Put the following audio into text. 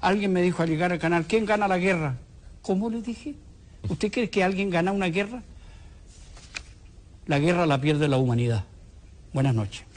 Alguien me dijo al llegar al canal, ¿quién gana la guerra? ¿Cómo le dije? ¿Usted cree que alguien gana una guerra? La guerra la pierde la humanidad. Buenas noches.